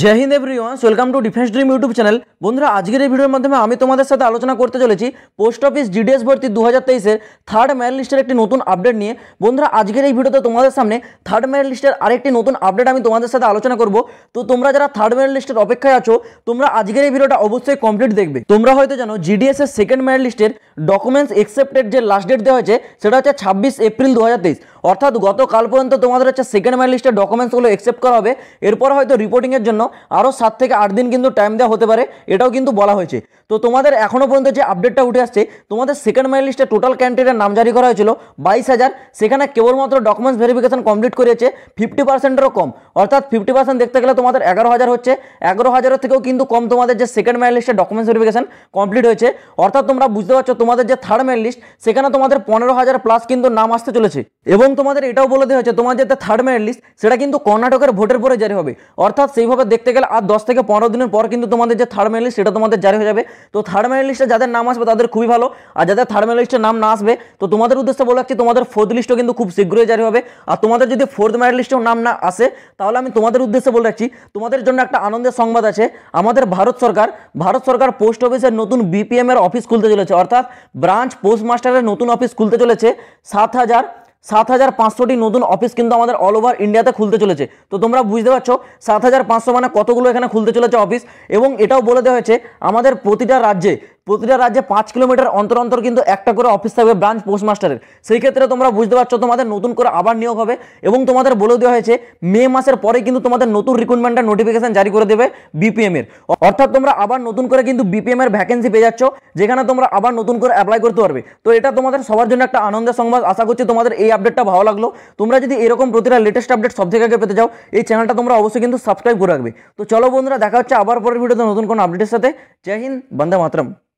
Joy Hind everyone welcome to defence dream YouTube channel বন্ধুরা আজকের এই ভিডিওর মাধ্যমে আমি তোমাদের সাথে আলোচনা করতে চলেছি পোস্ট অফিস জিডিএস ভর্তি দু হাজার তেইশের থার্ড মেরিট লিস্টের একটি নতুন আপডেট নিয়ে বন্ধুরা আজকের এই ভিডিওতে তোমাদের সামনে থার্ড মেরিট লিস্টের আরেকটি নতুন আপডেট আমি তোমাদের সাথে আলোচনা করব তো তোমরা যারা থার্ড মেরিট লিস্টের অপেক্ষায় আছো তোমরা আজকের এই ভিডিওটা অবশ্যই কমপ্লিট দেখবে তোমরা হয়তো জানো জিডিএস এর সেকেন্ড মেরিট লিস্টের ডকুমেন্টস এক্সেপ্টেড যে লাস্ট ডেট দেওয়া হয়েছে সেটা হচ্ছে ছাব্বিশ এপ্রিল দু হাজার তেইশ অর্থাৎ গতকাল পর্যন্ত তোমাদের হচ্ছে সেকেন্ড ম্যান লিস্টের ডকুমেন্টসগুলো অ্যাকসেপ্ট করা হবে এরপর হয়তো রিপোর্টিংয়ের জন্য আরও সাত থেকে আট দিন কিন্তু টাইম দেওয়া হতে পারে এটাও কিন্তু বলা হয়েছে তো তোমাদের এখনও পর্যন্ত যে আপডেটটা উঠে আসছে তোমাদের সেকেন্ড ম্যান টোটাল ক্যান্ডিডেটের নাম জারি করা হয়েছিল বাইশ হাজার সেখানে কেবলমাত্র ডকুমেন্টস ভেরিফিকেশন কমপ্লিট করেছে ফিফটি পার্সেন্টেরও কম অর্থাৎ ফিফটি পার্সেন্ট দেখতে গেলে তোমাদের এগারো হাজার হচ্ছে এগারো হাজারের থেকেও কিন্তু কম তোমাদের যে সেকেন্ড ম্যান ডকুমেন্টস ভেরিফিকেশন কমপ্লিট হয়েছে অর্থাৎ তোমরা বুঝতে পারছো তোমাদের যে থার্ড ম্যান লিস্ট সেখানে তোমাদের পনেরো হাজার প্লাস কিন্তু নাম আসতে চলেছে এবং তোমাদের এটাও বলে দেওয়া হয়েছে তোমার যেটা থার্ড মেয়ার লিস্ট সেটা কিন্তু কর্ণাটকের ভোটের পরে জারি হবে অর্থাৎ সেইভাবে দেখতে গেলে আর দশ থেকে পনেরো দিনের পর কিন্তু তোমাদের যে থার্ড মেয়ার লিস্ট সেটা তোমাদের জারি হয়ে যাবে তো থার্ড মেয়ার লিস্টে যাদের নাম আসবে তাদের খুবই ভালো আর যাদের থার্ড মেয়ার লিস্টের নাম না আসবে তো তোমাদের উদ্দেশ্যে বলে রাখছি তোমাদের ফোর্থ লিস্টও কিন্তু খুব শীঘ্রই জারি হবে আর তোমাদের যদি ফোর্থ মেয়ার লিস্টেও নাম না আসে তাহলে আমি তোমাদের উদ্দেশ্যে বলে রাখছি তোমাদের জন্য একটা আনন্দের সংবাদ আছে আমাদের ভারত সরকার ভারত সরকার পোস্ট অফিসের নতুন বিপিএম এর অফিস খুলতে চলেছে অর্থাৎ ব্রাঞ্চ পোস্ট মাস্টারের নতুন অফিস খুলতে চলেছে সাত হাজার সাত হাজার পাঁচশোটি নতুন অফিস কিন্তু আমাদের অল ওভার ইন্ডিয়াতে খুলতে চলেছে তো তোমরা বুঝতে পারছো সাত হাজার পাঁচশো মানে কতগুলো এখানে খুলতে চলেছে অফিস এবং এটাও বলে দেওয়া হয়েছে আমাদের প্রতিটা রাজ্যে প্রতিটা রাজ্যে পাঁচ কিলোমিটার অন্তর অন্তর কিন্তু একটা করে অফিস থাকবে ব্রাঞ্চ পোস্টমাস্টারের সেই ক্ষেত্রে তোমরা বুঝতে পারছো তোমাদের নতুন করে আবার নিয়োগ হবে এবং তোমাদের বলে দেওয়া হয়েছে মে মাসের পরে কিন্তু তোমাদের নতুন রিক্রুটমেন্টের নোটিফিকেশন জারি করে দেবে বিপিএম এর অর্থাৎ তোমরা আবার নতুন করে কিন্তু বিপিএম এর ভ্যাকেন্সি পেয়ে যাচ্ছ যেখানে তোমরা আবার নতুন করে অ্যাপ্লাই করতে পারবে তো এটা তোমাদের সবার জন্য একটা আনন্দের সংবাদ আশা করছি তোমাদের এই আপডেটটা ভালো লাগলো তোমরা যদি এরকম প্রতিটা লেটেস্ট আপডেট সব থেকে আগে পেতে চাও এই চ্যানেলটা তোমরা অবশ্যই কিন্তু সাবস্ক্রাইব করে রাখবে তো চলো বন্ধুরা দেখা হচ্ছে আবার পরের ভিডিওতে নতুন কোনো আপডেটের সাথে জয় হিন্দ বন্দে মাতরম